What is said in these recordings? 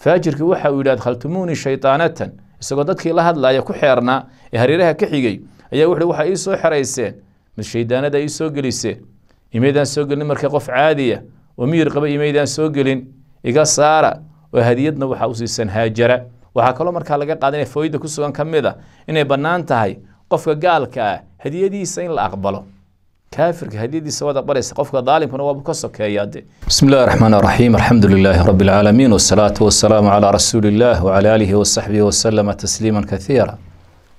فاجر كي وحا ولاد خلتموني شيطانتا السقطات كي لهاد لا يكو حيرنا يهريرها كحيقي ايا وحا ايسو حريسين من الشيطانة دا ايسو قليسين يميدان سو قلن مركا قف عادية ومير قبا يميدان سو قلن ايقا سارة وهديدنا وحا اسيسان هاجرة وحا كلو مركا لقا قادنة فويدة كسوان كميدة انه بنان تهي قف قالكا هديدي سين الاقبلو كافر كافرك هديدي سواد بريس قفك ظالمك نواب كسوكيا بسم الله الرحمن الرحيم الحمد لله رب العالمين والصلاة والسلام على رسول الله وعلى آله وصحبه وسلم تسليما كثيرا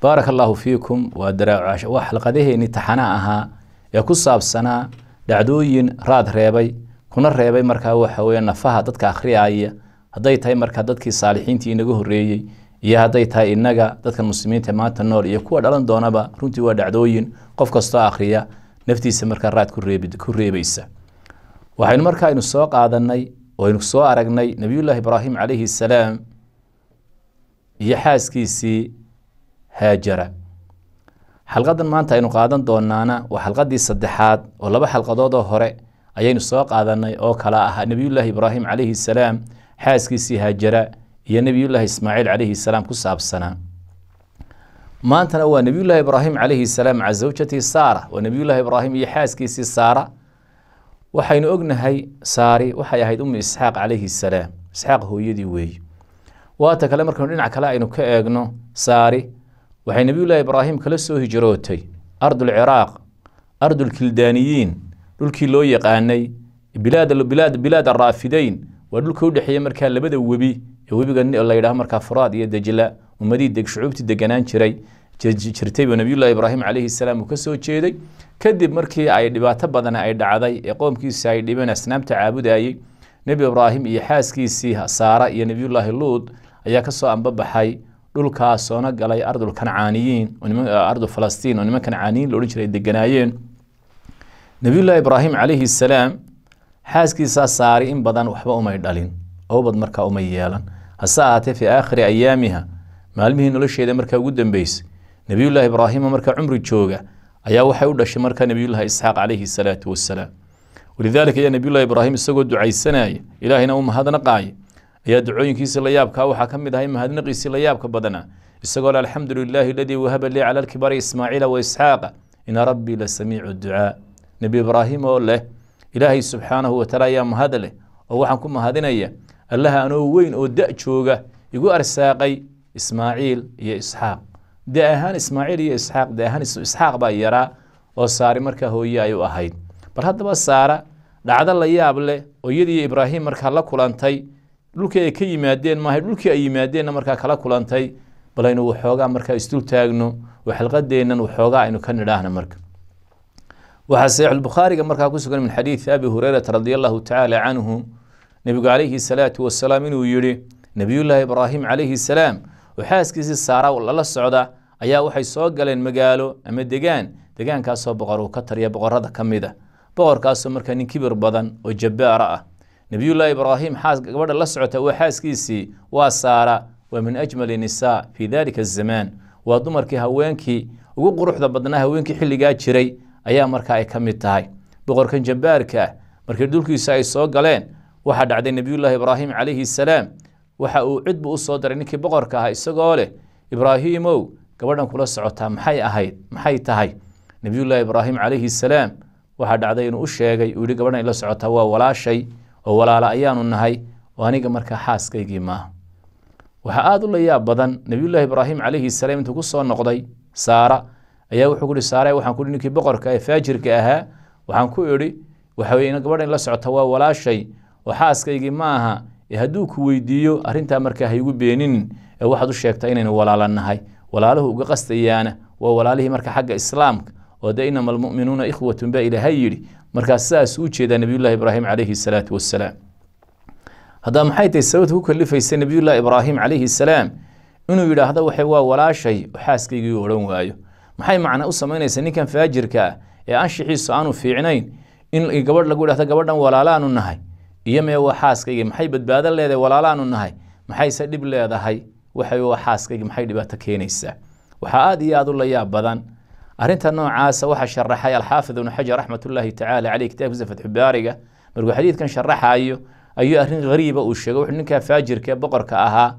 بارك الله فيكم ودراع عاش وحلقة ذي نتحناها يكسب سنة دعدوين راد ريبي كنا ريبي مركا وحوي نفها ضدك أخريعية هدي تاي مركا ضدك صالحين تينجوه الريجي iyo hadday tahay innaga dadka muslimiinta maanta nool iyo kuwa dhalan doonaba runtii waa dhacdooyin qof kastoo akhriya naftiisa markaa raad ku reebaysa waxaynu marka aynu soo qaadanay oo aynu soo aragnay nebiyullaahi ibraahim calayhi salaam iyo xaaskiisii haajara xalqadan maanta aynu qaadan doonaana waa xalqadii saddexaad oo laba xalqadoodoo hore ayaynu soo qaadanay oo kala ahaa nebiyullaahi ibraahim calayhi salaam xaaskiisii haajara iyo nebiyullaahi ismaaciil calayhi salaam ku saabsanaa ما أنت هو نبي الله إبراهيم عليه السلام مع زوجته سارة ونبي الله إبراهيم يحاس كيس سارة وحين أجن هاي ساري وحيا هيد أم إسحاق عليه السلام إسحاق هو يدي وي وأتكلم لكم إن عكلا إنه كأجنه ساري وحين نبي الله إبراهيم كلسه هجروتي أرض العراق أرض الكلدانيين دول كيلو يقاني بلاد البلاد بلاد الرافدين ودول كود حيا مركان لبدا وبي وبي قال الله يرحم مركان فراد يا دجلة ummadii deg shucuubtii deganaan jiray jirtay buu nabiyullaahi ibraahim calayhi salaam uu ka soo jeeday kadib markii ay dhibaato badan ay dhacday ee qoomkiisa ay dhibeen asnaamta caabudayay nebi ibraahim iyo xaaskiisii saara iyo nebiyullaahi luud ayaa kasoo ambabaxay dhulkaas soona galay ardul kancaaniyiin ardu falastiin oo niman kancaaniyiin loodhan jiray ay deganaayeen nebiyullaahi ibraahim calayhi salaam xaaskiisaa saari in badan waxba umay dhalin owbad markaa umay yeelan hase ahaatee fii aakhiri ayaamiha maalmihi nolosheeda marka ugu dambeysay nabiyullaahi ibraahim marka umri jooga ayaa waxay u dhashay marka nabiyullaahi isxaaq alayhi salaatu wasalaam ولذلك يا نبي الله إبراهيم سجود دعاء السنة إلهنا أم هذا نقاي يا دعوين كيس الليب كاو حكم بهاي ما هذا نقيس الليب كبدنا استقال الحمد لله الذي وهب لي على الكبار إسماعيل وإسحاق إن ربي لسميع الدعاء نبي إبراهيم أقول له إلهي سبحانه وتعالى يا مهذا له أو حكم هذا نية الله أنا وين أودأ شوقة يقول أرساقي ismaaciil iyo isxaaq de ahaan ismaaciil iyo isxaaq de ahaan isxaaq baa yaraa oo saari markaa hooye ay ahayd bal haddaba saara dhacdo la yaab leh hooyadii ibraahim markaa la kulantay dhulkii ay ka yimaadeen maahay dhulkii ay yimaadeenna markaa kala kulantay bal aynu waxoogaa markaa isdul taagno oo waxoogaa aynu ka nidhaahno marka waxaa saxiixulbukhaariga markaa ku sugan min xadiidi abi hurayrata radi allahu tacaala canhu nebigu calayhi salaatu wasalaam inuu yidhi nebiyullaahi ibraahim calayhi salaam oo xaaskiisii saara lala socda ayaa waxay soo galeen magaalo ama degaan degaankaasoo boqor uu ka tariya boqorada ka mida boqorkaasoo markaa nin kibir badan oo jabbaara ah nebiyullaahi ibraahim xaas gabadha la socota waa xaaskiisii waa saara waa min ajmali nisaa fii dalika azamaan waa dumarkii haweenkii ugu quruxda badnaa haweenkii xilligaa jiray ayaa markaa ay ka mid tahay boqorkan jabbaarka ah markii dhulkiisa ay soo galeen waxaa dhacday nebiyullaahi ibraahim calayhi salaam waxa uu cidbu u soo diray ninkii boqorka ahaa isagoo leh ibraahiimow gabadhan kula socotaa maxay ahayd maxay tahay nebiyullaahi ibraahim calayhi salaam waxaa dhacday inuu u sheegay uu yihi gabadhan ila socotaa waa walaashay oo walaala ayaanu nahay oo aniga markaa xaaskaygii maaha waxaa aada u la yaab badan nebiyullaahi ibraahim calayhi salaam intuu ku soo noqday saara ayaa wuxuu ku ihi saare waxaan ku ihi ninkii boqorka ee faajirka ahaa waxaan ku idhi waxa weye gabadhan ila socota waa walaashay oo xaaskaygii ma aha إيه هدو كويديو أرنتا مركا هيغو بينين إيه وحدو شاكتا إنين ولالا نهاي ولاله قاست إيانا ووالاله مركا حق إسلام ودينما المؤمنون إخوة با إلى هيري مركا ساس وشي دا نبي الله إبراهيم عليه الصلاة والسلام هذا محيط السوت هو كل فيس نبي الله إبراهيم عليه السلام إنه يلا هذا وحوا ولا شيء حاسكي يورون وايو محي معنا أصلا ما نيسني كان فاجر كا يا إيه أنشي حيس أنو في عينين إن قبر لقول هذا قبرنا ولا لا نهاي iyo mee waa xaaskayga maxay badbaado leedahay walaalaanu nahay maxayse dhib leedahay waxay waa xaaskayga maxay dhibaato keenaysaa waxaa aada iyo aada u la yaab badan arrinta noocaasa waxaa sharaxay alxaafid ibnu xajar raxmatullaahi tacaala caleyh kitaabkiisa fatxubaariga markuu xadiidkan sharaxaayo ayuu arrin hariiba uu sheegay wuxuu ninkaa faajirka ee boqorka ahaa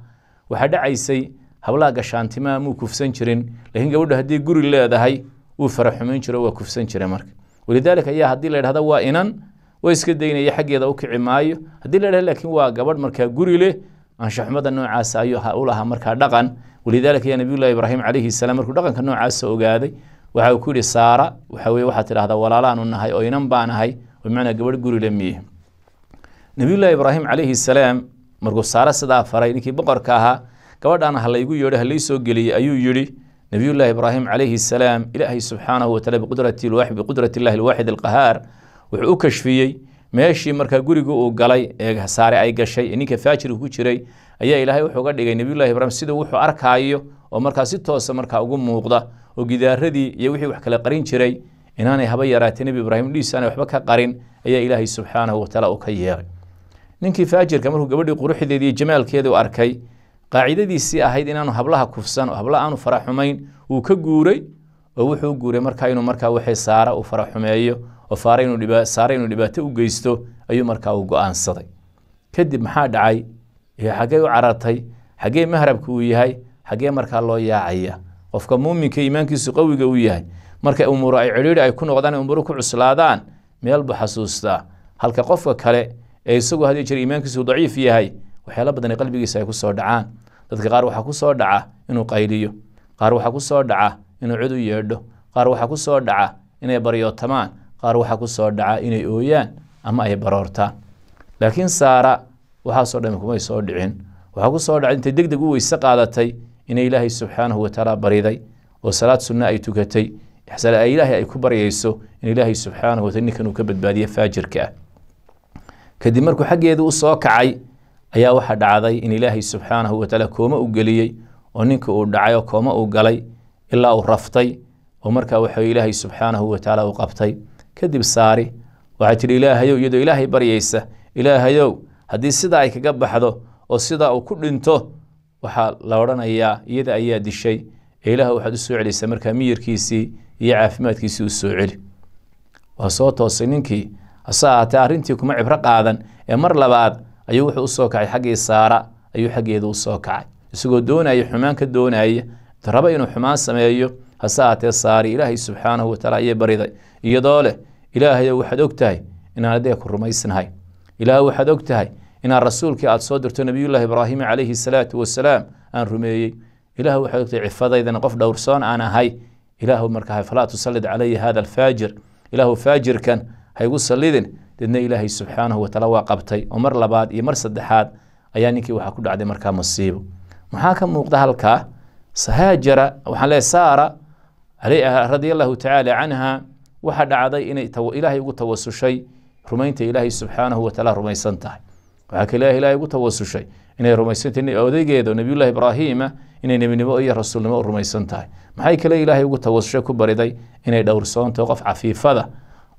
waxaa dhacaysay hablaha gashaantimaa muu kufsan jirin laakiin gabadhu haddii guri leedahay wuu faraxumayn jiro waa kufsan jiray marka walidaalika ayaa haddii la yidhahda waa inan ويسكدين يا حقي ذوك عماي هذيله لكن هو جبر مركا جريلة عن شحمد النوع عاس أيها أولها مركا دقن ولذلك يا نبي الله إبراهيم عليه السلام مركا دقن كنوع عاس أوجادي وحوكل سارة وحوي واحد له هذا ولا لا هاي أو ينام بعنا هاي ومعنى جبر جريلة ميه نبي الله إبراهيم عليه السلام مركا سارة صدا فرعي نكى بقر كها جبر أنا هلا يقول يوري هلا يسوق لي أيو يوري نبي الله إبراهيم عليه السلام إلهي سبحانه وتعالى بقدرة الواحد بقدرة الله الواحد القهار wuxuu u kashfiyey meeshii markaa guriga uu galay ee saare ay gashay ninka faajir ku jiray ayaa ilaahay wuxuu ga dhigay nebiyulahi ibraahim siduu wuxuu arkaayo oo markaa si toosa ah markaa ugu muuqda oo gidaaradii iyo wixii wax kala qarin jiray inaanay haba yaraatee nebi ibraahim dhiisaanay waxba ka qarin ayaa ilaahay subxaanahu watacaala u ka yeeray ninkii faajirka markuu gabadhii quruxdeedii iyo jamaalkeeda u arkay qaacidadiisii ahayd inaanu hablaha kufsan oo habla aanu faraxumayn wuu ka guuray oo wuxuu guuray markaa inuu markaa wixii saara uu faraxumeeyo saare inuu dhibaato u geysto ayuu markaa uu go-aansaday kadib maxaa dhacay xaggee u carartay xaggee mahrabka uu yahay xaggee markaa loo yaacaya qofka muuminka iimaankiisu qawiga uu yahay marka umuur ay cidhiiri ay ku noqdaan umuuru ku cuslaadaan meelbu buu xasuustaa halka qofka kale ee isagu hadii jeer iimaankiisu daciif yahay waxyaala badan qalbigiisa ay ku soo dhacaan dadka qaar waxaa ku soo dhaca inuu qayliyo qaar waxaa ku soo dhaca inuu cid u yeedho qaar waxaa ku soo dhaca inay baryootamaan قار وحكو صور دعاء إني أويان أما أي برارتا لكن سارة وحصل دمكم أي صار دعين وحكو صار دعين تدق دقو يسق على تي إن إلهي سبحانه وتعالى بريدي وصلاة سنة أي تكتي حسنا أي إلهي أي كبر يسو إن إلهي سبحانه وتعالى كانوا كبد بادية فاجر كا كدمركو حق يدو صار كعي أي واحد عضي إن إلهي سبحانه وتعالى كوما أوجلي وننك أودعي وكوما أوجلي إلا أو رفتي ومركا وحي إلهي سبحانه وتعالى وقبتي kadib saari waxaa tidhi ilaahayow iyadoo ilaahay baryaysa ilaahayow haddii sidaa ay kaga baxdo oo sidaa uu ku dhinto waxaa la odhanayaa iyada ayaa dishay ee ilaah waxaad u soo celaysaa markaa miyirkiisii iyo caafimaadkiisii u soo celi waa soo toosay ninkii hase ahaatee arrintii kuma cibro qaadan ee mar labaad ayuu wuxuu usoo kacay xaggii saara ayuu xaggeeda usoo kacay isagoo doonaya xumaan ka doonaya raba inuu xumaan sameeyo hase ahaatee saari ilaahay subxaanahu wataala ayay bariday يضاله إلهي وحد أكتهي إن هذا يكون رميسن هاي إلهي وحد أكتهي إن الرسول كي أتصدر تنبي الله إبراهيم عليه الصلاة والسلام أن رميي إلهي وحد أكتهي عفاظة إذا نقف دورسان أنا هاي إلهي مركها فلا تسلد علي هذا الفاجر إلهي فاجر كان هاي وصل إذن إن إلهي سبحانه وتعالى وقبتي ومر لباد يمر سدحاد أيانك وحكود عدي مركا مصيب محاكم مقدها الكا سهاجر وحالي سارة رضي الله تعالى عنها waxaa dhacday inay ilaahay ugu tawasushay rumaynta ilaahay subxaanahu wataala rumaysan tahay waxaa kale ilaahay ugu tawasushay inay rumaysantahay odegeeda nabiyullahi ibraahiima inay nebinimo iyo rasuulnimo u rumaysan tahay maxay kale ilaahay ugu tawasushay ku bariday inay dhowrsoonto qof cafiifada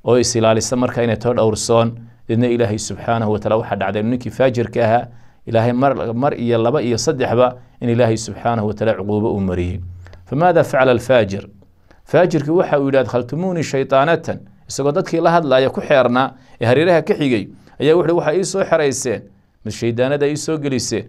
oo isilaalisa marka inay dhowrsoon deedna ilaahay subxaanahu wataala waxaa dhacday ninkii faajirka ahaa ilaahay mar iyo laba iyo saddexba in ilaahay subxaanahu wataala cuquubo uu mariyey famaada facala alfaajir faajirka waxa uu yidhi adkhaltumuunii shaytaanatan isagoo dadkii la hadlaaya ku xeernaa ee hareeraha ka xigay ayaa wuxuhi waxaa ii soo xerayseen mid shaydaanada ii soo geliseen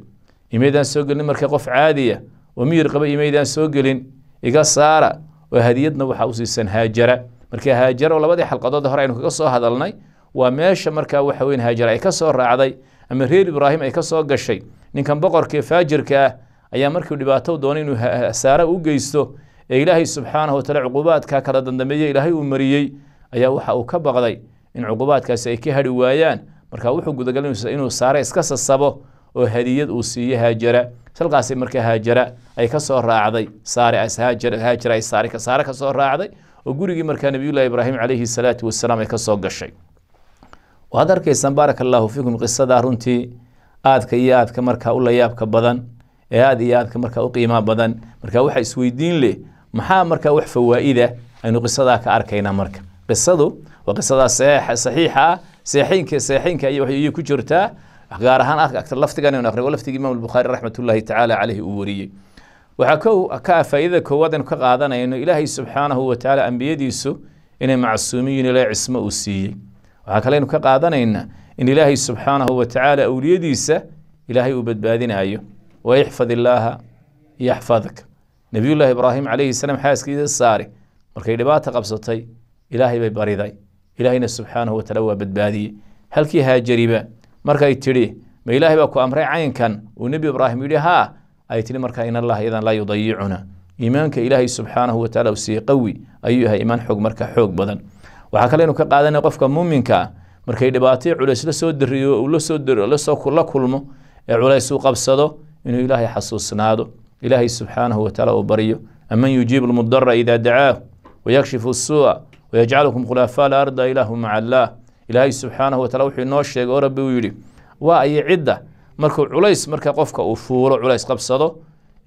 imaydaan soo gelin markii qof caadiya oo miyir qaba imaydaan soo gelin iga saara oo hadiyadna waxaa usiisan haajara marka haajara oo labadii xalqadood hore aynu kaga soo hadalnay waa meesha markaa waxa weyn haajara ay ka soo raacday ama reer ibraahim ay ka soo gashay ninkan boqorkaee faajirka ah ayaa markuu dhibaato doona inuu saara u geysto ee ilaahay subxaanahu wataala cuqubaadka kala dandameeye ilaahay uu mariyey ayaa waxa uu ka baqday in cuqubaadkaasi ay ka hadhi waayaan marka wuxuu gudagelinaysa inuu saare iska sasabo oo hadiyad uu siiye haajara salkaas marka haajara ay kasoo raacday saarhaajara ay saare kasoo raacday oo gurigii markaa nabiyullahi ibraahim calayhi salaatu wasalaam ay kasoo gashay waxaad arkaysaan baaraka allaahu fiikum qisadaa runtii aadka iyo aadka markaa u layaabka badan ee aad iyo aadka markaa u qiimaa badan marka waxaa isweydiin leh maxaa marka wax fawaaida aynu qisadaa ka arkaynaa marka qisadu waa qisadaa saxiixa ah seexinka seexinka ayay ku jirtaa gaar ahaan laftigan aynu aqrigo laftigii imaam albukhaari raxmatullaahi tacaala caleyhi uu wariyey waxaa kow ka faa'iidada koowaad aynu ka qaadanayno ilaahay subxaanahu wa tacaala ambiyadiisu inay macsuumiyiin ilaa cismo uu siiyey waxaa kale aynu ka qaadanaynaa in ilaahay subxaanahu wa tacaala awliyadiisa ilaahay uu badbaadinayo wa ixfad illaaha yaxfadka نبي الله إبراهيم عليه السلام حاس كيد الساري مركي دبات قبصتي إلهي ببريداي إلهي سبحانه وتعالى بدبادي هل كي هاجريبا مركي تري ما إلهي بكو أمري عين كان ونبي إبراهيم يقول ها أي تري مركي إن الله إذا لا يضيعنا إيمانك إلهي سبحانه وتعالى وسي قوي أيها إيمان حق مركا حق بدن وحكالي نكا قادنا قفك مؤمنك مركي دباتي علاس لسو دريو ولسو دريو لسو كل كلمو علاسو قبصدو إنه إلهي حسوسنادو إلهي سبحانه وتعالى وبريه أمن يجيب المضر إذا دعاه ويكشف السوء ويجعلكم خلفاء الأرض إله مع الله إلهي سبحانه وتعالى وحينوش يقول ربي ويري وأي عدة مركو عليس مركو قفك أفور عليس قبصده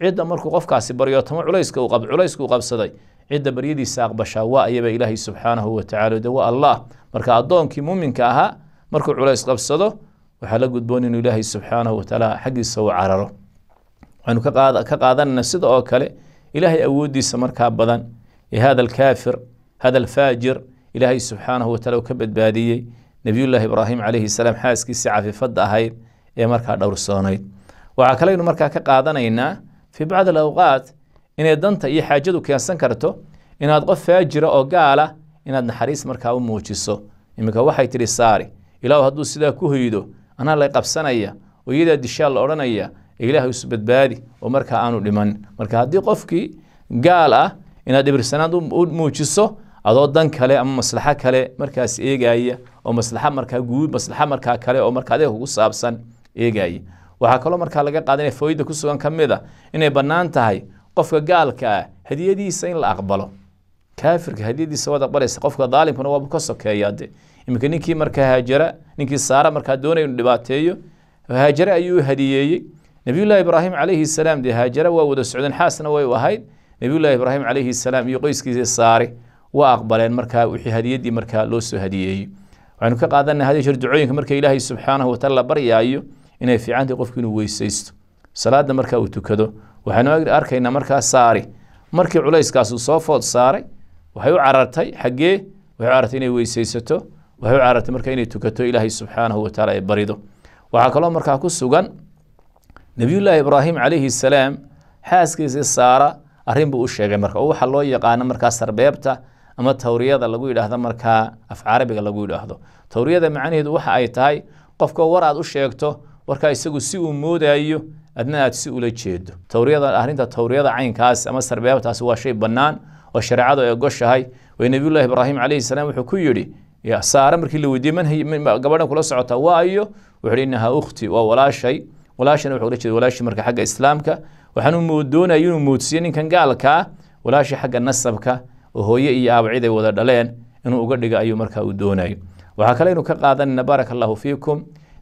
عدة مركو قفك أسبريو تمو عليس قب عليس قبصده عدة بريدي ساق بشا يبا إلهي سبحانه وتعالى دواء الله مركو أدون كي مؤمن كاها مركو عليس قبصده وحلقوا دبوني إلهي سبحانه وتعالى حق السوء عرره عنو كقادان سيد او كالي إلهي أودي سمر كابدان إيه هذا الكافر هذا الفاجر إلهي سبحانه وتعالى كبد بادي نبي الله إبراهيم عليه السلام حاسكي سعف فد أهيد إيه مركا دور الصانيد وعاكالينو مركا كقادان إنا في بعض الأوقات إنا دانتا إي حاجدو كياسان كرتو إنا دقف فاجر أو قالة إنا دنحريس مركا وموجيسو إميكا وحي تري ساري إلهو هدو سيدا كوهيدو أنا اللي قبسان إياه ويدا دشال أوران إياه ilaahay isu badbaadi oo markaa aanu dhiman marka haddii qofkii gaal ah inaad dhibirsanaad u muujiso adoo dan kale ama maslaxo kale markaas eegaya oo maslaxo markaa guud maslaxo markaa kale oo markaa adiga kugu saabsan eegaya waxaa kaloo markaa laga qaadanaya faa'iida ku sugan ka mid a inay bannaan tahay qofka gaalka ah hadiyadiisa in la aqbalo kaafirka hadiyadiisa waad aqbalaysa qofka daalimkuna waaba ka sokeeyaa de iminka ninkii markaa haajara ninkii saara markaa doonaya inuu dhibaateeyo haajare ayuu hadiyeeyey nebiyullaahi ibraahim calayhi salaam dee haajara waa wada socdeen xaasna way ahayd nebiyullaahi ibraahim calayhi salaam iyo qoyskiisa saari waa aqbaleen markaa wixii hadiyaddii markaa loo soo hadiyeeyey waxaynu ka qaadanay hadi jeer ducooyinka marka ilaahay subxaanahu wataala la baryaayo inay fiicantahay qofku inuu weysaysto salaadda markaa uu tukado waxaynu arkaynaa markaa saari markii culayskaas uu soo food saaray waxay u carartay xaggee waxay u carartay inay weysaysato waxay u carartay markaa inay tukato ilaahay subxaanahu wataala ay barido waxaa kaloo markaa ku sugan nebiy ullaahi ibraahim calayhi salaam xaaskiisii saara arrin buu u sheegay marka oo waxaa loo yaqaano markaa sarbeebta ama tawriyada lagu yidhaahdo markaa af carabiga lagu yidhaahdo tawriyada macnaheedu waxa ay tahay qofka war aad u sheegto warkaa isagu si uu moodayo adna aad si ula jeedo tawriyada arrinta tawriyada caynkaas ama sarbeebtaasi waa shay bannaan oo shareecadu ay ogoshahay way nebiyullaahi ibraahim calayhi salaam wuxuu ku yidhi saare markii la weydiiyey man gabadhan kula socota waa iyo wuxuu yidhi innahaa ukhti waa walaashay ولاشنا وحوري كذي ولاش مرك حق إسلام كا وحنو مودونا ينو مودسيين كان قال كا ولاش حق النسب كا وهو يي أبو عيد وذا دلين إنه أقول لك أيو مرك ودونا وهكذا إنه كقاضي إن بارك الله فيكم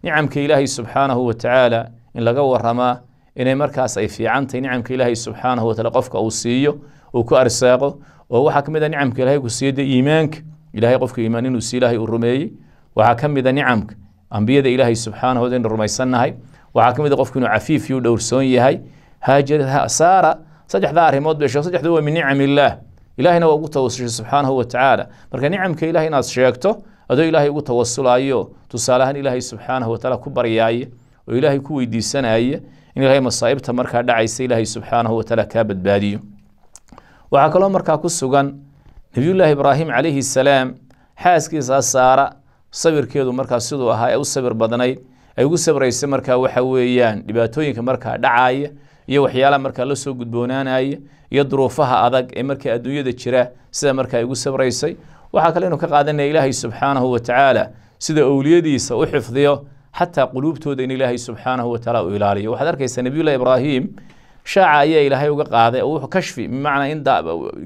نعم كإله سبحانه وتعالى إن لقوا الرما إن مرك أسي في عنت نعم كإله سبحانه وتعالى قفك أوصيه وكأرساقه وهو حكم إذا نعم كإله كسيد إيمانك إله قفك إيمان إنه سيله الرمي وهكذا إذا نعمك أنبياء إلهي سبحانه وتعالى الرمي صنعه waxaa ka mid ah qofku inuu cafiif yuu dhowrsoon yahay haajir saara saddexdaa arrimood bay sheeg saddexdu waa min nicam illaah ilaahayna waa ugu tawasushay subxaanahu watacaala marka nicamka ilaah inaad sheegto adoo ilaahay ugu tawasulaayo tusaale ahaan ilaahay subxaanahu watacaala ku baryaaya oo ilaahay ku weydiisanaya in ilaahay masaa'ibta markaa dhacaysa ilaahay subxaanahu watacaala kaa badbaadiyo waxaa kaloo markaa ku sugan nebiyullaahi ibraahim calayhi salaam xaaskiisa saara sawirkeedu markaa siduu ahaa ee u sawir badnayd ay ugu sabraysa markaa waxa weeyaan dhibaatooyinka markaa dhacaya iyo waxyaalaha markaa la soo gudboonaanaya iyo duruufaha adag ee markaa adduunyada jira sida markaa igu sabraysay waxaa kale inu ka qaadanaya ilaahay subxaanahu wa tacaala sida owliyadiisa u xifdiyo xataa quluubtooda in ilaahay subxaanahu wa tacaala u ilaaliyo waxaad arkaysaa nabiyullahi ibraahim shaaca ayaa ilaahay uga qaaday oo wuxuu kashfi bimacnaa in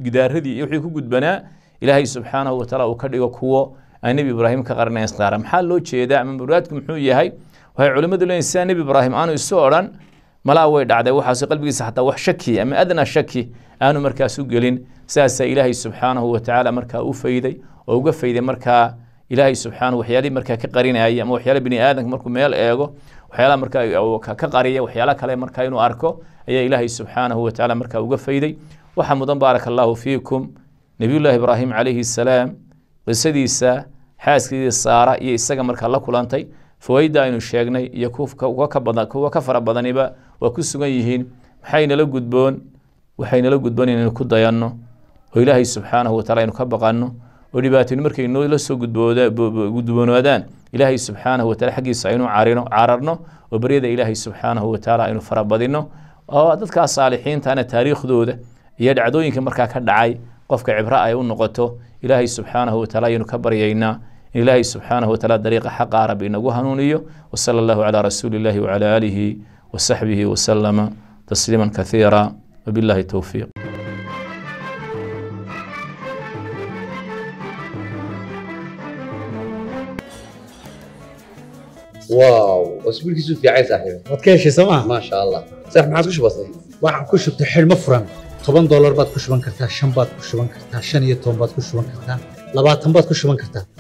gidaaradii iyo wixii ku gudbanaa ilaahay subxaanahu wa tacaala uu ka dhigo kuwo aan nebi ibraahim ka qarinayn qaara maxaa loo jeedaa ama muraadku muxuu yahay waxay culimmadu leeyiin sidaa nebi ibraahim aanu isu odhan malaa way dhacday waxaas qalbigiisa xataa wax shaki ama adna shaki aanu markaas u gelin sidaasaa ilaahay subxaanahu watacaala markaa u fayday oo uga fayday markaa ilaahay subxaanahu waxyaalihii markaa ka qarinayay ama waxyaala bini aadanka markuu meel eego waxyaalaha markaa ka qariya waxyaala kale markaa inuu arko ayaa ilaahay subxaanahu watacaala markaa uga fayday waxaa mudan baaraka allaahu fiikum nebiyullaahi ibraahim calayhi salaam qisadiisa xaaskiisa saara iyo isaga markaa la kulantay fawayda aynu sheegnay iyo kuwa ka fara badaniba waa ku sugan yihiin maxaynala gudboon waxaynala gudboon inaynu ku dayanno oo ilaahay subxaanahu watacala aynu ka baqanno oo dhibaataynu markay noola soo gudboonaadaan ilaahay subxaanahu watacala xaggiisa aynu carino cararno oo baryada ilaahay subxaanahu watacaala aynu farabadinno oo dadkaa saalixiintana taariikhdooda iyo dhacdooyinka markaa ka dhacay qofka cibro ay u noqoto ilaahay subxaanahu watacala aynu ka baryaynaa ilaahay subxaanahu watacaala dariiqa xaqa arab inagu hanuuniyo wasala allahu calaa rasuuli illahi wacalaa aalihi wasaxbihi wasalama tasliiman kaiira wabillahi towfiiq واو اسبوع كيسو في عايز احيو ما تكيش سما ما شاء الله صح ما waxaan ku shubtay xilmo furan toban doolar baad ku shuban kartaa shan baad ku shuban kartaa shan iyo toban baad ku shuban kartaa labaatan baad ku shuban kartaa